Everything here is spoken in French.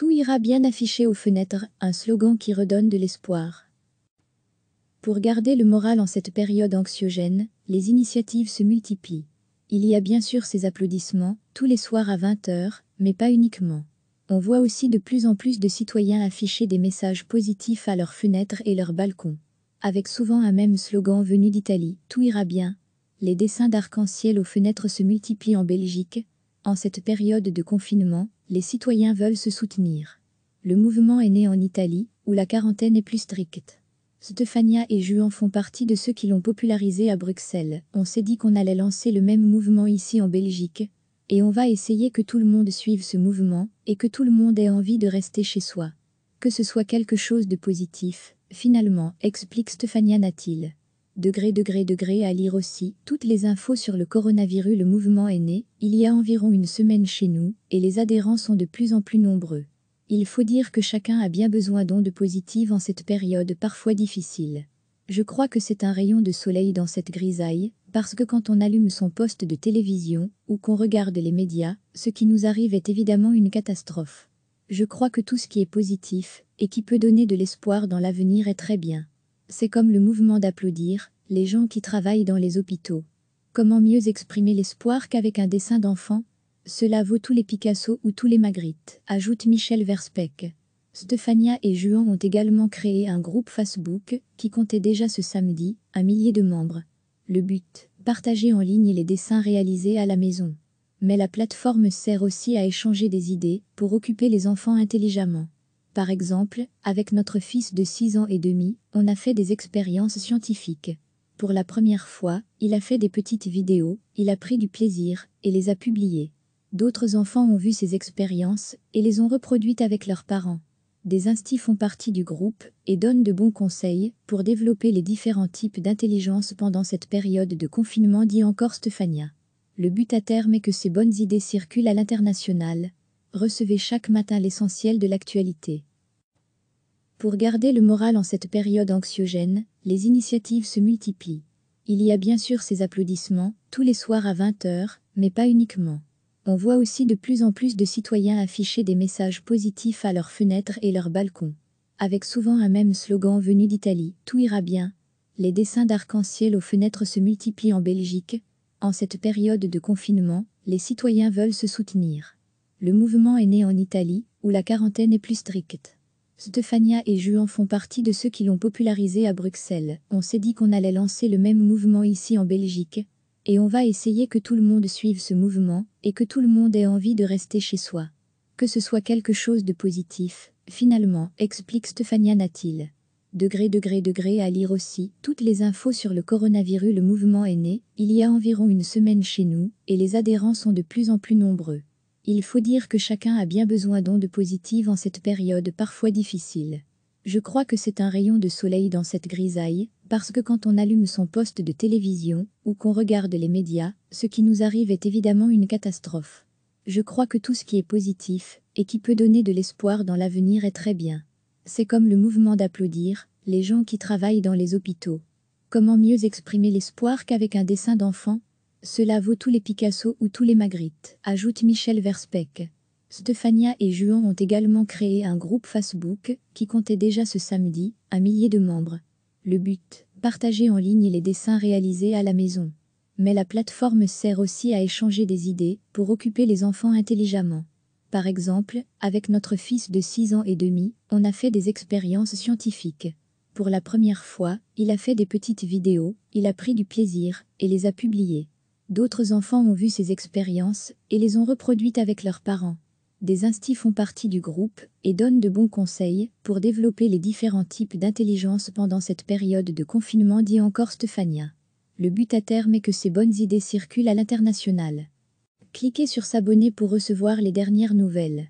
Tout ira bien affiché aux fenêtres, un slogan qui redonne de l'espoir. Pour garder le moral en cette période anxiogène, les initiatives se multiplient. Il y a bien sûr ces applaudissements, tous les soirs à 20h, mais pas uniquement. On voit aussi de plus en plus de citoyens afficher des messages positifs à leurs fenêtres et leurs balcons. Avec souvent un même slogan venu d'Italie, tout ira bien. Les dessins d'arc-en-ciel aux fenêtres se multiplient en Belgique. En cette période de confinement, les citoyens veulent se soutenir. Le mouvement est né en Italie, où la quarantaine est plus stricte. Stefania et Juan font partie de ceux qui l'ont popularisé à Bruxelles. On s'est dit qu'on allait lancer le même mouvement ici en Belgique, et on va essayer que tout le monde suive ce mouvement et que tout le monde ait envie de rester chez soi. Que ce soit quelque chose de positif, finalement, explique Stefania Natil degré, degré, degré à lire aussi. Toutes les infos sur le coronavirus, le mouvement est né, il y a environ une semaine chez nous, et les adhérents sont de plus en plus nombreux. Il faut dire que chacun a bien besoin d'ondes positives en cette période parfois difficile. Je crois que c'est un rayon de soleil dans cette grisaille, parce que quand on allume son poste de télévision ou qu'on regarde les médias, ce qui nous arrive est évidemment une catastrophe. Je crois que tout ce qui est positif et qui peut donner de l'espoir dans l'avenir est très bien. C'est comme le mouvement d'applaudir les gens qui travaillent dans les hôpitaux. Comment mieux exprimer l'espoir qu'avec un dessin d'enfant Cela vaut tous les Picasso ou tous les Magritte, ajoute Michel Verspeck. Stefania et Juan ont également créé un groupe Facebook qui comptait déjà ce samedi un millier de membres. Le but Partager en ligne les dessins réalisés à la maison. Mais la plateforme sert aussi à échanger des idées pour occuper les enfants intelligemment. Par exemple, avec notre fils de 6 ans et demi, on a fait des expériences scientifiques. Pour la première fois, il a fait des petites vidéos, il a pris du plaisir et les a publiées. D'autres enfants ont vu ces expériences et les ont reproduites avec leurs parents. Des instits font partie du groupe et donnent de bons conseils pour développer les différents types d'intelligence pendant cette période de confinement dit encore Stefania. Le but à terme est que ces bonnes idées circulent à l'international recevez chaque matin l'essentiel de l'actualité. Pour garder le moral en cette période anxiogène, les initiatives se multiplient. Il y a bien sûr ces applaudissements, tous les soirs à 20h, mais pas uniquement. On voit aussi de plus en plus de citoyens afficher des messages positifs à leurs fenêtres et leurs balcons. Avec souvent un même slogan venu d'Italie, tout ira bien. Les dessins d'arc-en-ciel aux fenêtres se multiplient en Belgique. En cette période de confinement, les citoyens veulent se soutenir. Le mouvement est né en Italie, où la quarantaine est plus stricte. Stefania et Juan font partie de ceux qui l'ont popularisé à Bruxelles. On s'est dit qu'on allait lancer le même mouvement ici en Belgique, et on va essayer que tout le monde suive ce mouvement et que tout le monde ait envie de rester chez soi. Que ce soit quelque chose de positif, finalement, explique Stefania Nathil. Degré, degré, degré à lire aussi, toutes les infos sur le coronavirus. Le mouvement est né, il y a environ une semaine chez nous, et les adhérents sont de plus en plus nombreux. Il faut dire que chacun a bien besoin d'ondes positives en cette période parfois difficile. Je crois que c'est un rayon de soleil dans cette grisaille, parce que quand on allume son poste de télévision, ou qu'on regarde les médias, ce qui nous arrive est évidemment une catastrophe. Je crois que tout ce qui est positif, et qui peut donner de l'espoir dans l'avenir est très bien. C'est comme le mouvement d'applaudir, les gens qui travaillent dans les hôpitaux. Comment mieux exprimer l'espoir qu'avec un dessin d'enfant cela vaut tous les Picasso ou tous les Magritte, ajoute Michel Verspeck. Stefania et Juan ont également créé un groupe Facebook qui comptait déjà ce samedi un millier de membres. Le but, partager en ligne les dessins réalisés à la maison. Mais la plateforme sert aussi à échanger des idées pour occuper les enfants intelligemment. Par exemple, avec notre fils de 6 ans et demi, on a fait des expériences scientifiques. Pour la première fois, il a fait des petites vidéos, il a pris du plaisir et les a publiées. D'autres enfants ont vu ces expériences et les ont reproduites avec leurs parents. Des instits font partie du groupe et donnent de bons conseils pour développer les différents types d'intelligence pendant cette période de confinement dit encore Stefania. Le but à terme est que ces bonnes idées circulent à l'international. Cliquez sur s'abonner pour recevoir les dernières nouvelles.